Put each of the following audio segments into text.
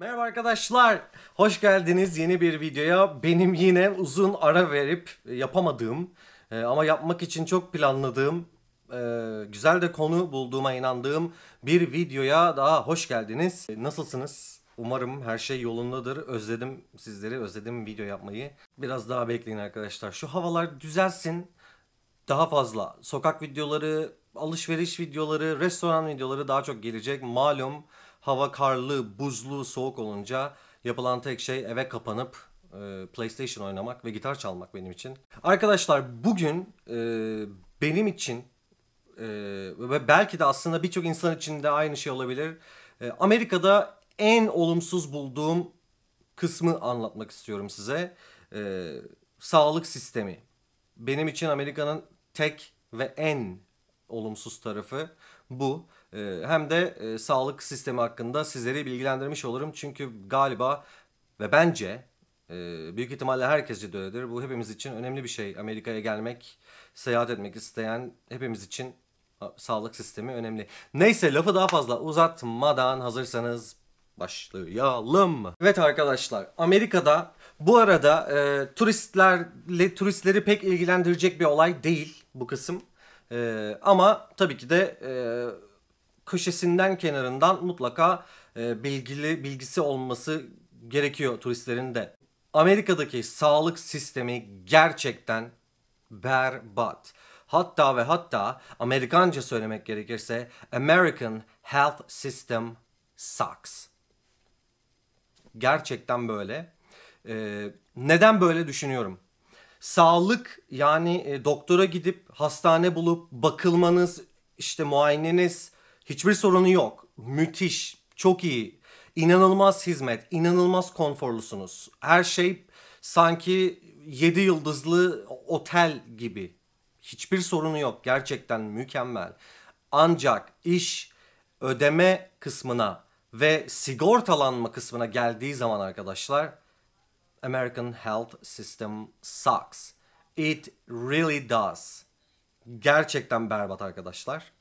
Merhaba arkadaşlar. Hoş geldiniz yeni bir videoya. Benim yine uzun ara verip e, yapamadığım e, ama yapmak için çok planladığım, e, güzel de konu bulduğuma inandığım bir videoya daha hoş geldiniz. Nasılsınız? Umarım her şey yolundadır. Özledim sizleri, özledim video yapmayı. Biraz daha bekleyin arkadaşlar. Şu havalar düzelsin. Daha fazla sokak videoları, alışveriş videoları, restoran videoları daha çok gelecek. Malum hava karlı, buzlu, soğuk olunca yapılan tek şey eve kapanıp e, PlayStation oynamak ve gitar çalmak benim için. Arkadaşlar bugün e, benim için e, ve belki de aslında birçok insan için de aynı şey olabilir. E, Amerika'da en olumsuz bulduğum kısmı anlatmak istiyorum size. E, sağlık sistemi. Benim için Amerika'nın tek ve en olumsuz tarafı bu. Ee, hem de e, sağlık sistemi hakkında sizleri bilgilendirmiş olurum. Çünkü galiba ve bence e, büyük ihtimalle herkesce de öyledir. Bu hepimiz için önemli bir şey. Amerika'ya gelmek, seyahat etmek isteyen hepimiz için sağlık sistemi önemli. Neyse lafı daha fazla uzatmadan hazırsanız başlayalım. Evet arkadaşlar Amerika'da bu arada e, turistlerle turistleri pek ilgilendirecek bir olay değil bu kısım. E, ama tabii ki de e, köşesinden kenarından mutlaka e, bilgili bilgisi olması gerekiyor turistlerin de. Amerika'daki sağlık sistemi gerçekten berbat. Hatta ve hatta Amerikanca söylemek gerekirse American Health System sucks. Gerçekten böyle. Ee, neden böyle düşünüyorum? Sağlık yani e, doktora gidip hastane bulup bakılmanız, işte muayeneniz, Hiçbir sorunu yok. Müthiş, çok iyi. inanılmaz hizmet, inanılmaz konforlusunuz. Her şey sanki 7 yıldızlı otel gibi. Hiçbir sorunu yok. Gerçekten mükemmel. Ancak iş ödeme kısmına ve sigortalanma kısmına geldiği zaman arkadaşlar American health system sucks. It really does. Gerçekten berbat arkadaşlar.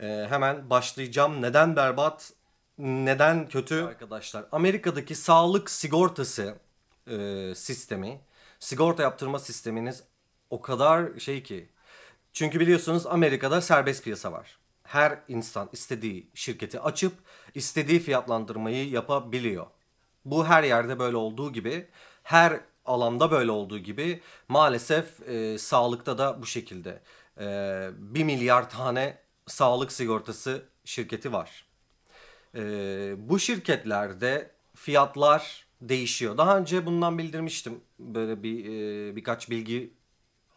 Ee, hemen başlayacağım. Neden berbat? Neden kötü? Arkadaşlar Amerika'daki sağlık sigortası e, sistemi, sigorta yaptırma sisteminiz o kadar şey ki. Çünkü biliyorsunuz Amerika'da serbest piyasa var. Her insan istediği şirketi açıp istediği fiyatlandırmayı yapabiliyor. Bu her yerde böyle olduğu gibi, her alanda böyle olduğu gibi maalesef e, sağlıkta da bu şekilde. E, 1 milyar tane sağlık sigortası şirketi var. Ee, bu şirketlerde fiyatlar değişiyor. Daha önce bundan bildirmiştim. Böyle bir e, birkaç bilgi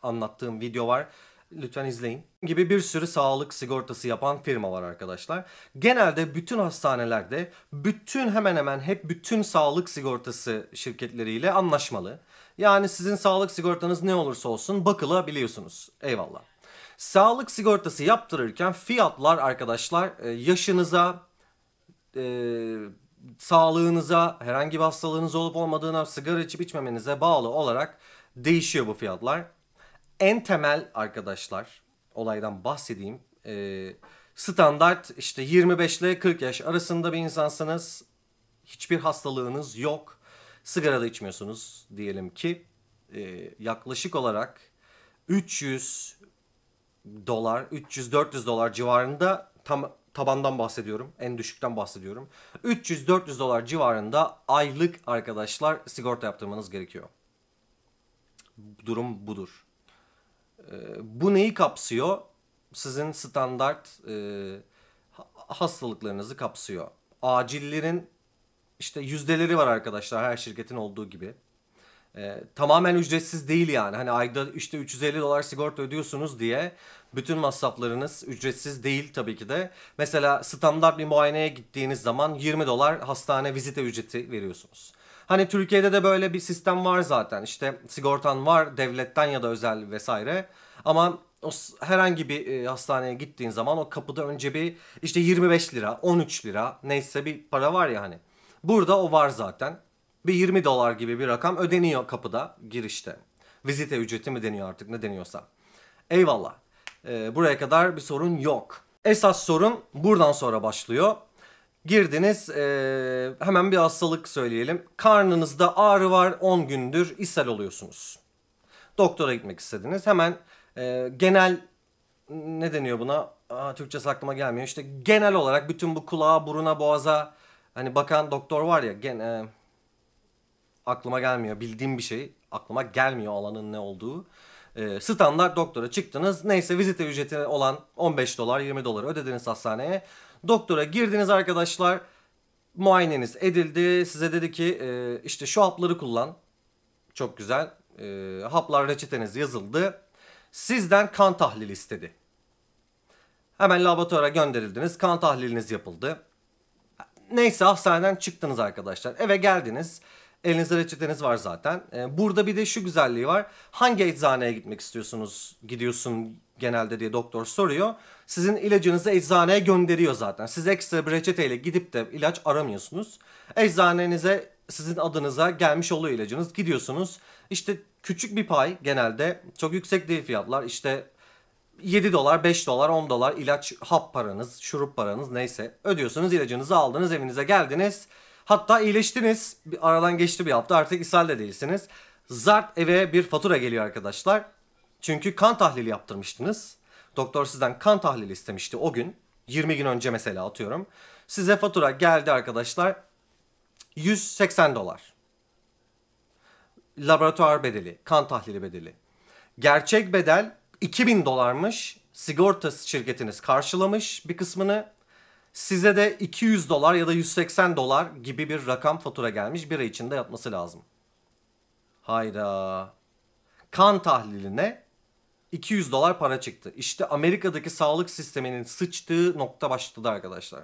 anlattığım video var. Lütfen izleyin. Gibi bir sürü sağlık sigortası yapan firma var arkadaşlar. Genelde bütün hastanelerde bütün hemen hemen hep bütün sağlık sigortası şirketleriyle anlaşmalı. Yani sizin sağlık sigortanız ne olursa olsun bakılabiliyorsunuz. Eyvallah. Sağlık sigortası yaptırırken fiyatlar arkadaşlar e, yaşınıza, e, sağlığınıza, herhangi bir hastalığınız olup olmadığına, sigara içip içmemenize bağlı olarak değişiyor bu fiyatlar. En temel arkadaşlar olaydan bahsedeyim. E, standart işte 25 ile 40 yaş arasında bir insansınız. Hiçbir hastalığınız yok. Sigara da içmiyorsunuz diyelim ki. E, yaklaşık olarak 300 dolar, 300-400 dolar civarında tam tabandan bahsediyorum. En düşükten bahsediyorum. 300-400 dolar civarında aylık arkadaşlar sigorta yaptırmanız gerekiyor. Durum budur. Ee, bu neyi kapsıyor? Sizin standart e, hastalıklarınızı kapsıyor. Acillerin işte yüzdeleri var arkadaşlar her şirketin olduğu gibi e, tamamen ücretsiz değil yani. Hani ayda işte 350 dolar sigorta ödüyorsunuz diye bütün masraflarınız ücretsiz değil tabii ki de. Mesela standart bir muayeneye gittiğiniz zaman 20 dolar hastane vizite ücreti veriyorsunuz. Hani Türkiye'de de böyle bir sistem var zaten. İşte sigortan var devletten ya da özel vesaire. Ama o herhangi bir e, hastaneye gittiğin zaman o kapıda önce bir işte 25 lira, 13 lira neyse bir para var ya hani. Burada o var zaten bir 20 dolar gibi bir rakam ödeniyor kapıda girişte. Vizite ücreti mi deniyor artık ne deniyorsa. Eyvallah. E, buraya kadar bir sorun yok. Esas sorun buradan sonra başlıyor. Girdiniz e, hemen bir hastalık söyleyelim. Karnınızda ağrı var 10 gündür ishal oluyorsunuz. Doktora gitmek istediniz. Hemen e, genel ne deniyor buna? Aa, Türkçesi aklıma gelmiyor. İşte genel olarak bütün bu kulağa, buruna, boğaza hani bakan doktor var ya gen, aklıma gelmiyor. Bildiğim bir şey aklıma gelmiyor alanın ne olduğu. E, standart doktora çıktınız. Neyse vizite ücreti olan 15 dolar 20 dolar ödediniz hastaneye. Doktora girdiniz arkadaşlar. Muayeneniz edildi. Size dedi ki e, işte şu hapları kullan. Çok güzel. E, haplar reçeteniz yazıldı. Sizden kan tahlili istedi. Hemen laboratuvara gönderildiniz. Kan tahliliniz yapıldı. Neyse hastaneden çıktınız arkadaşlar. Eve geldiniz. Elinizde reçeteniz var zaten. Ee, burada bir de şu güzelliği var. Hangi eczaneye gitmek istiyorsunuz? Gidiyorsun genelde diye doktor soruyor. Sizin ilacınızı eczaneye gönderiyor zaten. Siz ekstra bir reçeteyle gidip de ilaç aramıyorsunuz. Eczanenize sizin adınıza gelmiş oluyor ilacınız. Gidiyorsunuz. İşte küçük bir pay genelde çok yüksek değil fiyatlar. İşte 7 dolar, 5 dolar, 10 dolar ilaç hap paranız, şurup paranız neyse ödüyorsunuz ilacınızı aldınız evinize geldiniz. Hatta iyileştiniz. Bir aradan geçti bir hafta artık ishal de değilsiniz. Zart eve bir fatura geliyor arkadaşlar. Çünkü kan tahlili yaptırmıştınız. Doktor sizden kan tahlili istemişti o gün. 20 gün önce mesela atıyorum. Size fatura geldi arkadaşlar. 180 dolar. Laboratuvar bedeli, kan tahlili bedeli. Gerçek bedel 2000 dolarmış. Sigorta şirketiniz karşılamış bir kısmını Size de 200 dolar ya da 180 dolar gibi bir rakam fatura gelmiş. Bira içinde yatması lazım. Hayda. Kan tahliline 200 dolar para çıktı. İşte Amerika'daki sağlık sisteminin sıçtığı nokta başladı arkadaşlar.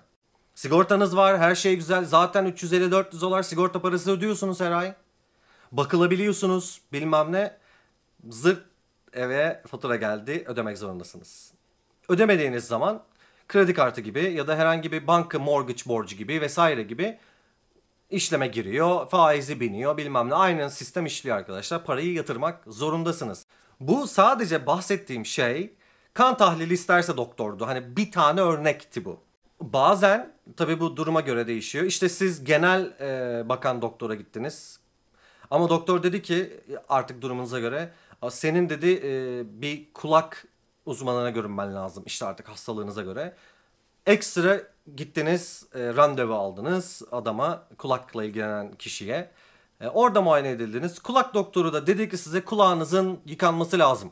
Sigortanız var, her şey güzel. Zaten 350-400 dolar sigorta parası ödüyorsunuz her ay. Bakılabiliyorsunuz, bilmem ne. Zırt eve fatura geldi, ödemek zorundasınız. Ödemediğiniz zaman kredi kartı gibi ya da herhangi bir banka mortgage borcu gibi vesaire gibi işleme giriyor, faizi biniyor bilmem ne. Aynen sistem işliyor arkadaşlar. Parayı yatırmak zorundasınız. Bu sadece bahsettiğim şey kan tahlili isterse doktordu. Hani bir tane örnekti bu. Bazen tabii bu duruma göre değişiyor. İşte siz genel e, bakan doktora gittiniz. Ama doktor dedi ki artık durumunuza göre senin dedi e, bir kulak uzmanına görünmen lazım. İşte artık hastalığınıza göre. Ekstra gittiniz, e, randevu aldınız adama, kulakla ilgilenen kişiye. E, orada muayene edildiniz. Kulak doktoru da dedi ki size kulağınızın yıkanması lazım.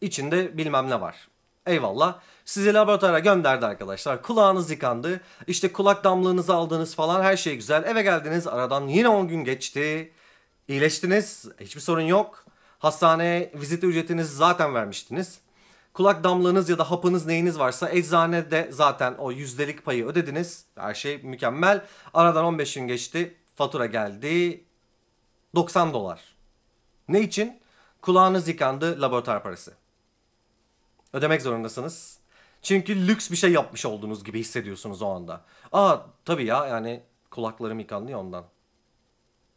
İçinde bilmem ne var. Eyvallah. Sizi laboratuvara gönderdi arkadaşlar. Kulağınız yıkandı. İşte kulak damlığınızı aldınız falan her şey güzel. Eve geldiniz. Aradan yine 10 gün geçti. İyileştiniz. Hiçbir sorun yok. Hastaneye vizit ücretinizi zaten vermiştiniz. Kulak damlanız ya da hapınız neyiniz varsa eczanede zaten o yüzdelik payı ödediniz. Her şey mükemmel. Aradan 15 gün geçti. Fatura geldi. 90 dolar. Ne için? Kulağınız yıkandı laboratuvar parası. Ödemek zorundasınız. Çünkü lüks bir şey yapmış olduğunuz gibi hissediyorsunuz o anda. Aa tabii ya yani kulaklarım yıkandı ya ondan.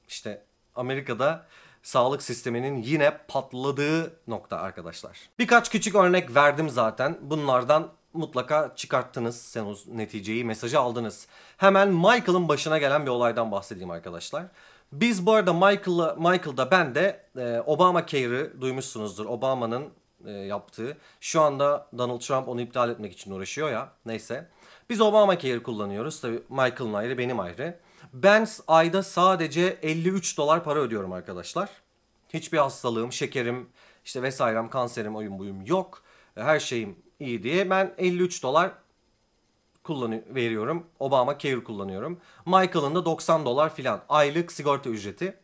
İşte Amerika'da sağlık sisteminin yine patladığı nokta arkadaşlar. Birkaç küçük örnek verdim zaten. Bunlardan mutlaka çıkarttınız sen o neticeyi, mesajı aldınız. Hemen Michael'ın başına gelen bir olaydan bahsedeyim arkadaşlar. Biz bu arada Michael'la Michael'da ben de e, Obama Care'ı duymuşsunuzdur. Obama'nın e, yaptığı. Şu anda Donald Trump onu iptal etmek için uğraşıyor ya. Neyse. Biz Obama Care kullanıyoruz. Tabii Michael'ın ayrı, benim ayrı. Ben ayda sadece 53 dolar para ödüyorum arkadaşlar. Hiçbir hastalığım, şekerim, işte vesairem, kanserim, oyun buyum yok. Her şeyim iyi diye ben 53 dolar kullanı veriyorum. Obama Care kullanıyorum. Michael'ın da 90 dolar filan aylık sigorta ücreti.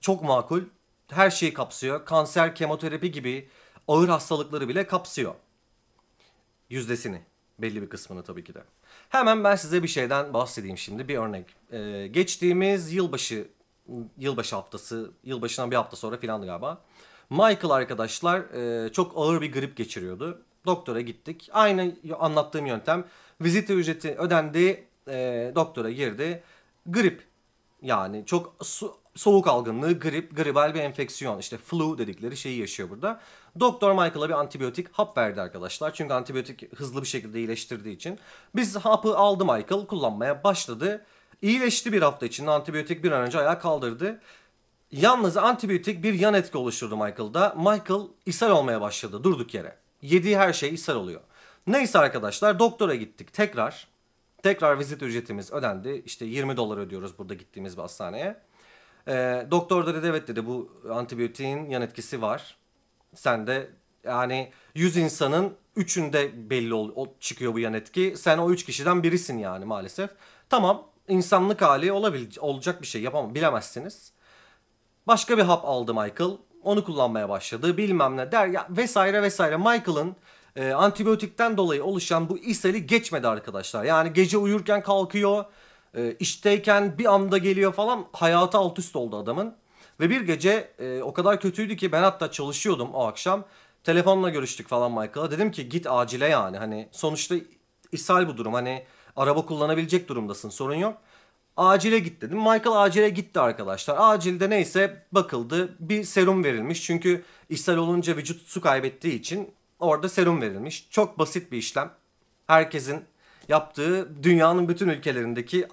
Çok makul. Her şeyi kapsıyor. Kanser, kemoterapi gibi ağır hastalıkları bile kapsıyor. Yüzdesini. Belli bir kısmını tabii ki de. Hemen ben size bir şeyden bahsedeyim şimdi. Bir örnek. Ee, geçtiğimiz yılbaşı yılbaşı haftası, yılbaşından bir hafta sonra filan galiba. Michael arkadaşlar e, çok ağır bir grip geçiriyordu. Doktora gittik. Aynı anlattığım yöntem. Vizite ücreti ödendi. E, doktora girdi. Grip yani çok su, soğuk algınlığı, grip, gribal bir enfeksiyon işte flu dedikleri şeyi yaşıyor burada. Doktor Michael'a bir antibiyotik hap verdi arkadaşlar. Çünkü antibiyotik hızlı bir şekilde iyileştirdiği için. Biz hapı aldı Michael kullanmaya başladı. İyileşti bir hafta içinde antibiyotik bir an önce ayağa kaldırdı. Yalnız antibiyotik bir yan etki oluşturdu Michael'da. Michael ishal olmaya başladı durduk yere. Yediği her şey ishal oluyor. Neyse arkadaşlar doktora gittik tekrar. Tekrar vizit ücretimiz ödendi. İşte 20 dolar ödüyoruz burada gittiğimiz bir hastaneye. E, doktor da dedi evet dedi bu antibiyotiğin yan etkisi var. Sen de yani 100 insanın 3'ünde belli ol, çıkıyor bu yan etki. Sen o 3 kişiden birisin yani maalesef. Tamam insanlık hali olabilecek olacak bir şey yapamam bilemezsiniz. Başka bir hap aldı Michael. Onu kullanmaya başladı. Bilmem ne der ya vesaire vesaire. Michael'ın e, antibiyotikten dolayı oluşan bu iseli geçmedi arkadaşlar. Yani gece uyurken kalkıyor. E, işteyken bir anda geliyor falan hayatı alt üst oldu adamın. Ve bir gece e, o kadar kötüydü ki ben hatta çalışıyordum o akşam. Telefonla görüştük falan Michael'a. Dedim ki git acile yani. Hani sonuçta ishal bu durum. Hani araba kullanabilecek durumdasın sorun yok. Acile git dedim. Michael acile gitti arkadaşlar. Acilde neyse bakıldı. Bir serum verilmiş. Çünkü ishal olunca vücut su kaybettiği için orada serum verilmiş. Çok basit bir işlem. Herkesin yaptığı dünyanın bütün ülkelerindeki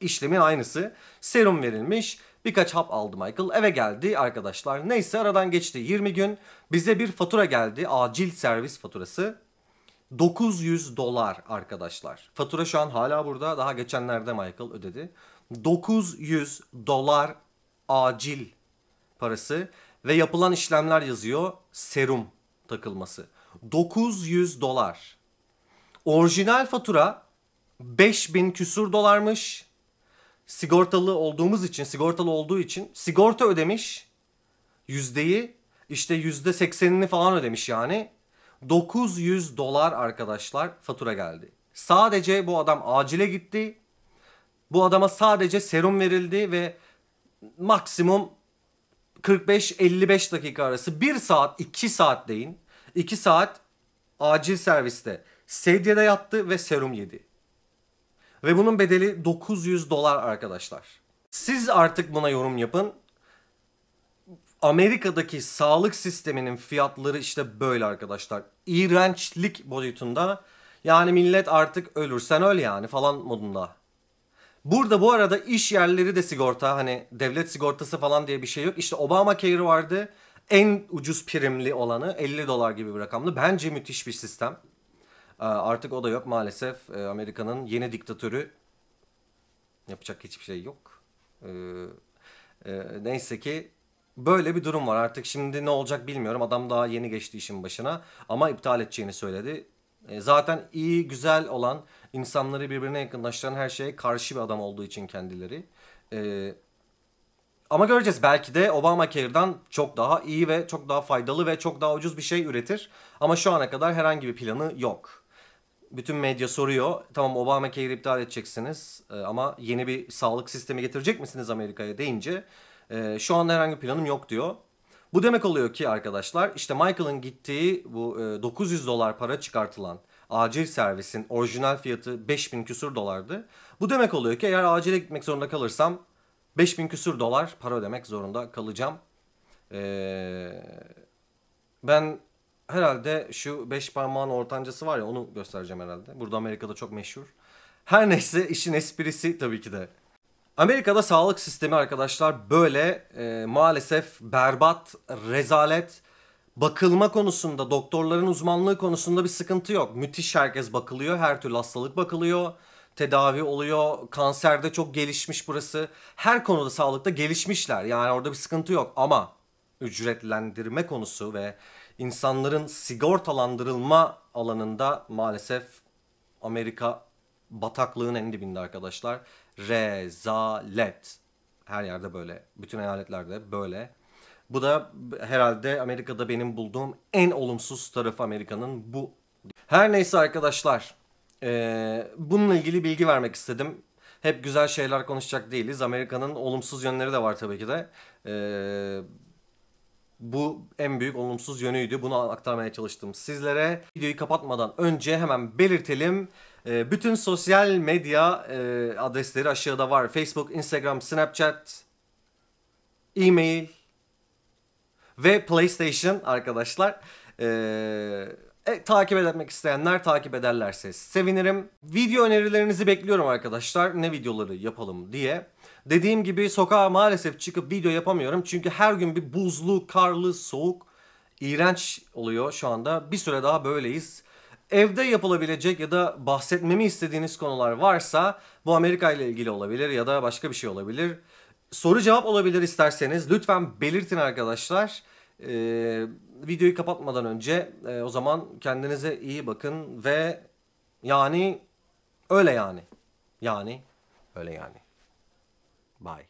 işlemin aynısı. Serum verilmiş. Birkaç hap aldı Michael. Eve geldi arkadaşlar. Neyse aradan geçti 20 gün. Bize bir fatura geldi. Acil servis faturası. 900 dolar arkadaşlar. Fatura şu an hala burada. Daha geçenlerde Michael ödedi. 900 dolar acil parası ve yapılan işlemler yazıyor. Serum takılması. 900 dolar. Orijinal fatura 5000 küsur dolarmış sigortalı olduğumuz için, sigortalı olduğu için sigorta ödemiş yüzdeyi işte yüzde seksenini falan ödemiş yani. 900 dolar arkadaşlar fatura geldi. Sadece bu adam acile gitti. Bu adama sadece serum verildi ve maksimum 45-55 dakika arası 1 saat 2 saat deyin. 2 saat acil serviste sedyede yattı ve serum yedi. Ve bunun bedeli 900 dolar arkadaşlar. Siz artık buna yorum yapın. Amerika'daki sağlık sisteminin fiyatları işte böyle arkadaşlar. İğrençlik boyutunda. Yani millet artık ölürsen öl yani falan modunda. Burada bu arada iş yerleri de sigorta hani devlet sigortası falan diye bir şey yok. İşte Obama Care vardı. En ucuz primli olanı 50 dolar gibi bir rakamdı. Bence müthiş bir sistem. Ee, artık o da yok maalesef. Ee, Amerika'nın yeni diktatörü yapacak hiçbir şey yok. Ee, e, neyse ki böyle bir durum var. Artık şimdi ne olacak bilmiyorum. Adam daha yeni geçti işin başına ama iptal edeceğini söyledi. Zaten iyi, güzel olan, insanları birbirine yakınlaştıran her şeye karşı bir adam olduğu için kendileri. ama göreceğiz belki de Obamacare'dan çok daha iyi ve çok daha faydalı ve çok daha ucuz bir şey üretir. Ama şu ana kadar herhangi bir planı yok bütün medya soruyor. Tamam Obamacare iptal edeceksiniz e, ama yeni bir sağlık sistemi getirecek misiniz Amerika'ya deyince e, şu anda herhangi bir planım yok diyor. Bu demek oluyor ki arkadaşlar işte Michael'ın gittiği bu 900 e, dolar para çıkartılan acil servisin orijinal fiyatı 5000 küsur dolardı. Bu demek oluyor ki eğer acile gitmek zorunda kalırsam 5000 küsur dolar para ödemek zorunda kalacağım. Ee, ben herhalde şu beş parmağın ortancası var ya onu göstereceğim herhalde. Burada Amerika'da çok meşhur. Her neyse işin esprisi tabii ki de. Amerika'da sağlık sistemi arkadaşlar böyle e, maalesef berbat, rezalet, bakılma konusunda, doktorların uzmanlığı konusunda bir sıkıntı yok. Müthiş herkes bakılıyor, her türlü hastalık bakılıyor, tedavi oluyor, kanserde çok gelişmiş burası. Her konuda sağlıkta gelişmişler yani orada bir sıkıntı yok ama ücretlendirme konusu ve insanların sigortalandırılma alanında maalesef Amerika bataklığın en dibinde arkadaşlar. Rezalet. Her yerde böyle. Bütün eyaletlerde böyle. Bu da herhalde Amerika'da benim bulduğum en olumsuz tarafı Amerika'nın bu. Her neyse arkadaşlar. Ee, bununla ilgili bilgi vermek istedim. Hep güzel şeyler konuşacak değiliz. Amerika'nın olumsuz yönleri de var tabii ki de. Ee, bu en büyük olumsuz yönüydü. Bunu aktarmaya çalıştım sizlere. Videoyu kapatmadan önce hemen belirtelim. Ee, bütün sosyal medya e, adresleri aşağıda var. Facebook, Instagram, Snapchat, e-mail ve PlayStation arkadaşlar. Ee, e, takip etmek isteyenler takip ederlerse sevinirim. Video önerilerinizi bekliyorum arkadaşlar. Ne videoları yapalım diye. Dediğim gibi sokağa maalesef çıkıp video yapamıyorum. Çünkü her gün bir buzlu, karlı, soğuk, iğrenç oluyor şu anda. Bir süre daha böyleyiz. Evde yapılabilecek ya da bahsetmemi istediğiniz konular varsa bu Amerika ile ilgili olabilir ya da başka bir şey olabilir. Soru cevap olabilir isterseniz lütfen belirtin arkadaşlar. Ee, videoyu kapatmadan önce e, o zaman kendinize iyi bakın ve yani öyle yani. Yani öyle yani. Bye.